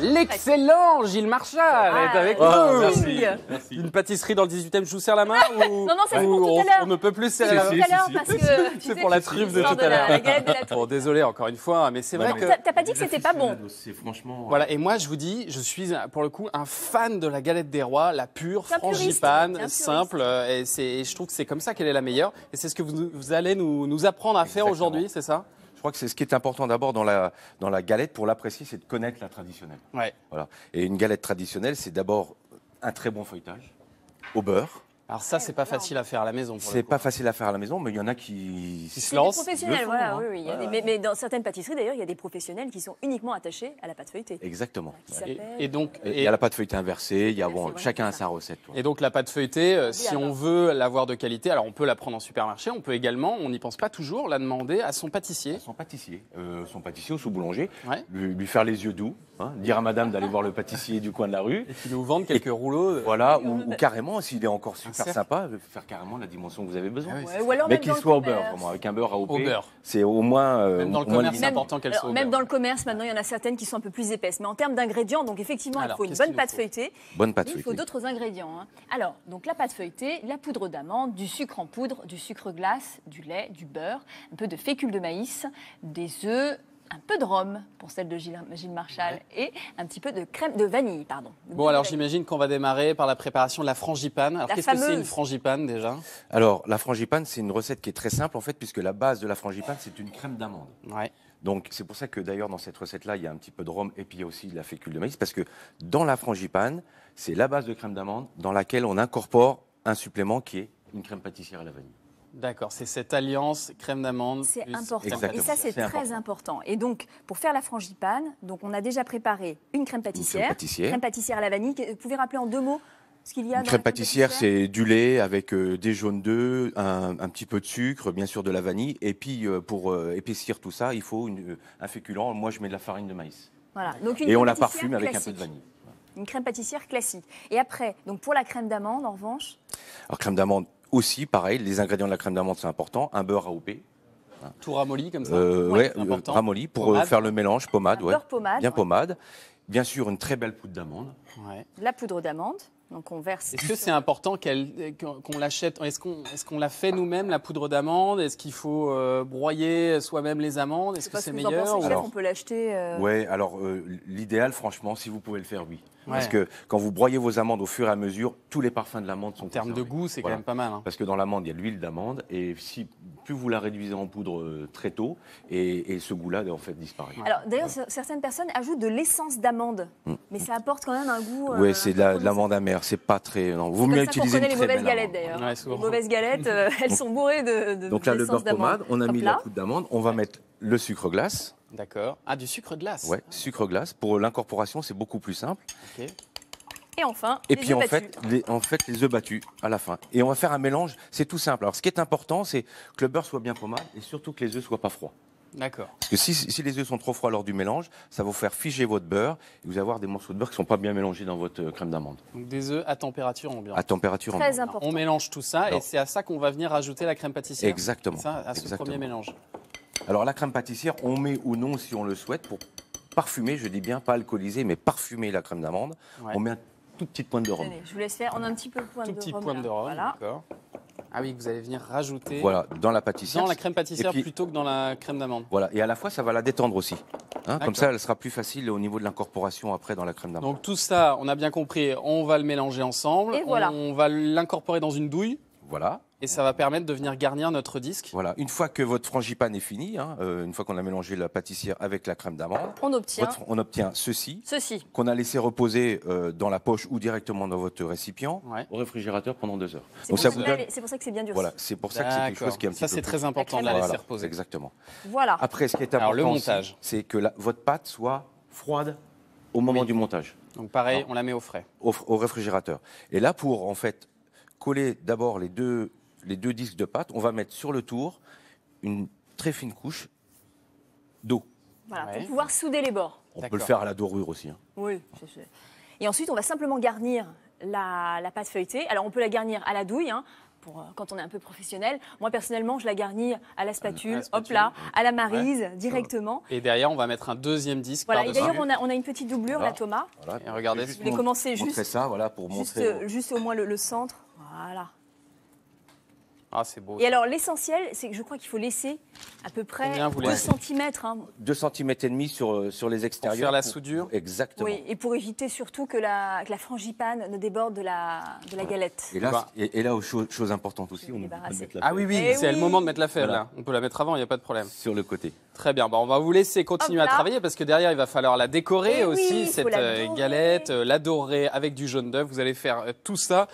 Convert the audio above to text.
L'excellent Gilles Marchal est ah, avec nous. Ah, merci, Une pâtisserie dans le 18e, je vous serre la main ou, Non, non, c'est pour tout à l'heure. on ne peut plus serrer la main. C'est pour la truffe de tout à l'heure. désolé encore une fois, hein, mais c'est vrai que. T'as- pas dit que c'était pas bon. C'est franchement. Euh. Voilà, et moi je vous dis, je suis euh, pour le coup un fan de la galette des rois, la pure, frangipane, simple, euh, et, je trouve que c'est comme ça qu'elle est la meilleure, et c'est ce que vous, allez nous apprendre à faire aujourd'hui, c'est ça je crois que c'est ce qui est important d'abord dans la, dans la galette pour l'apprécier, c'est de connaître la traditionnelle. Voilà. Et une galette traditionnelle, c'est d'abord un très bon feuilletage au beurre, alors ça, c'est pas facile à faire à la maison. C'est pas facile à faire à la maison, mais il y en a qui, se lancent. Des professionnels, mais, dans certaines pâtisseries, d'ailleurs, il y a des professionnels qui sont uniquement attachés à la pâte feuilletée. Exactement. Et, donc, il y a la pâte feuilletée inversée. Il y ah, chacun a sa recette. Et donc la pâte feuilletée, euh, si on veut l'avoir de qualité, alors on peut la prendre en supermarché. On peut également, on n'y pense pas toujours, la demander à son pâtissier. son pâtissier, euh, son pâtissier ou son boulanger, lui faire les yeux doux Hein, dire à madame d'aller voir le pâtissier du coin de la rue. Et qu'il nous vende quelques rouleaux. Euh, voilà, ou, carrément, s'il est encore super sympa, euh, faire carrément la dimension que vous avez besoin. Ah Mais qu'il soit au beurre, vraiment, avec un beurre à Au beurre. C'est au moins. Euh, même dans le commerce, maintenant, il y en a certaines qui sont un peu plus épaisses. Mais en termes d'ingrédients, donc effectivement, il faut une bonne pâte feuilletée. Bonne pâte feuilletée. Il faut d'autres ingrédients. Hein. Alors, donc la pâte feuilletée, la poudre d'amande, du sucre en poudre, du sucre glace, du lait, du beurre, un peu de fécule de maïs, des œufs, un peu de rhum pour celle de Gilles, Gilles Marchal et un petit peu de crème de vanille, pardon. bon, alors j'imagine qu'on va démarrer par la préparation de la frangipane. Alors qu'est-ce que c'est une frangipane déjà Alors la frangipane, c'est une recette qui est très simple en fait, puisque la base de la frangipane, c'est une crème d'amande. Donc c'est pour ça que d'ailleurs dans cette recette-là, il y a un petit peu de rhum et puis aussi de la fécule de maïs, parce que dans la frangipane, c'est la base de crème d'amande dans laquelle on incorpore un supplément qui est une crème pâtissière à la vanille. D'accord, c'est cette alliance crème d'amande. C'est important. Et ça, c'est très important. Et donc, pour faire la frangipane, donc on a déjà préparé une crème pâtissière. crème pâtissière. à la vanille. Vous pouvez rappeler en deux mots ce qu'il y a Une crème pâtissière, c'est du lait avec euh, des jaunes d'œufs, un, petit peu de sucre, bien sûr de la vanille. Et puis, euh, pour euh, épaissir tout ça, il faut un féculent. Moi, je mets de la farine de maïs. Voilà. Donc une Et on la parfume avec un peu de vanille. Une crème pâtissière classique. Et après, donc pour la crème d'amande, en revanche Alors, crème d'amande aussi, pareil, les ingrédients de la crème d'amande, c'est important. Un beurre à houper. Tout ramolli comme ça euh, euh, ramolli pour euh, faire le mélange, pommade, ouais. Beurre pommade. Bien pommade. Bien sûr, une très belle poudre d'amande. La poudre d'amande. Donc Est-ce que c'est important qu'on l'achète Est-ce qu'on la fait nous-mêmes la poudre d'amande Est-ce qu'il faut euh, broyer soi-même les amandes Est-ce que c'est meilleur ou... alors, On peut l'acheter. Euh, oui, alors euh, l'idéal, franchement, si vous pouvez le faire, oui. Parce que quand vous broyez vos amandes au fur et à mesure, tous les parfums de l'amande sont. En termes de goût, c'est quand même pas mal. Hein. Parce que dans l'amande, il y a l'huile d'amande et si plus vous la réduisez en poudre euh, très tôt, et, ce goût-là, en fait, disparaît. Alors, d'ailleurs, certaines personnes ajoutent de l'essence d'amande, mm. mais ça apporte quand même un goût. Euh, oui, c'est de l'amande amère, c'est pas très. Non, vous mieux utiliser les mauvaises galettes, d'ailleurs. les mauvaises galettes, elles sont bourrées de. de Donc là, le beurre pommade, on a mis la poudre d'amande, on va mettre le sucre glace. D'accord. Ah, du sucre glace. Ouais, sucre glace. Pour l'incorporation, c'est beaucoup plus simple. Ok. Et enfin, les puis œufs en battus. fait, les, en fait, les œufs battus à la fin. Et on va faire un mélange. C'est tout simple. Alors, ce qui est important, c'est que le beurre soit bien pommade et surtout que les œufs soient pas froids. D'accord. Parce que si, les œufs sont trop froids lors du mélange, ça va vous faire figer votre beurre et vous avoir des morceaux de beurre qui ne sont pas bien mélangés dans votre euh, crème d'amande. Donc des œufs à température ambiante. À température ambiante. Très important. On mélange tout ça et c'est à ça qu'on va venir ajouter la crème pâtissière. Exactement. Ça, à ce premier mélange. Alors la crème pâtissière, on met ou non si on le souhaite pour parfumer, je dis bien pas alcooliser, mais parfumer la crème d'amande. On met toute petite pointe de rhum. je vous laisse faire. On a un petit peu de pointe Voilà. Ah oui, vous allez venir rajouter Voilà, dans la pâtissière. dans la crème pâtissière plutôt que dans la crème d'amande. Voilà, et à la fois, ça va la détendre aussi. Hein. comme ça, elle sera plus facile au niveau de l'incorporation après dans la crème d'amande. Donc tout ça, on a bien compris, on va le mélanger ensemble. Et voilà. On va l'incorporer dans une douille. Voilà, et ça va permettre de venir garnir notre disque. Voilà, une fois que votre frangipane est fini, hein, euh, une fois qu'on a mélangé la pâtissière avec la crème d'amande, on obtient, on obtient ceci, ceci. qu'on a laissé reposer euh, dans la poche ou directement dans votre récipient au réfrigérateur pendant deux heures. C'est pour, ça que c'est bien dur. Voilà, c'est pour ça que c'est quelque chose qui est un petit peu. Ça, c'est très important de la laisser reposer. Exactement. Voilà. Après, ce qui est important, le montage. c'est que votre pâte soit froide au moment du montage. Donc pareil, on la met au frais. Au, au réfrigérateur. Et là, pour en fait coller d'abord les deux les deux disques de pâte, on va mettre sur le tour une très fine couche d'eau. Voilà, pour pouvoir souder les bords. On peut le faire à la dorure aussi. Hein. Oui, c'est Et ensuite, on va simplement garnir la, pâte feuilletée. Alors, on peut la garnir à la douille, hein, pour, euh, quand on est un peu professionnel. Moi, personnellement, je la garnis à la spatule, hop là, à la marise, directement. Et derrière, on va mettre un deuxième disque voilà, Et d'ailleurs, on a, une petite doublure, la là, Thomas. Voilà. regardez. Je vais commencer juste, ça, voilà, pour montrer euh, juste, au moins le centre. Voilà. Ah, c'est beau. Et alors, l'essentiel, c'est que je crois qu'il faut laisser à peu près 2 cm. 2 cm et demi sur, euh, sur les extérieurs. Pour faire la soudure Exactement. et pour éviter surtout que la, que la frangipane ne déborde de la, de la galette. Et là, bah. et, là chose, importante aussi, on peut mettre Ah oui, oui, c'est eh le moment de mettre la fève. On peut la mettre avant, il n'y a pas de problème. Sur le côté. Très bien, bon, on va vous laisser continuer à travailler parce que derrière, il va falloir la décorer eh aussi, cette euh, galette, euh, l'adorer avec du jaune d'œuf. Vous allez faire tout ça.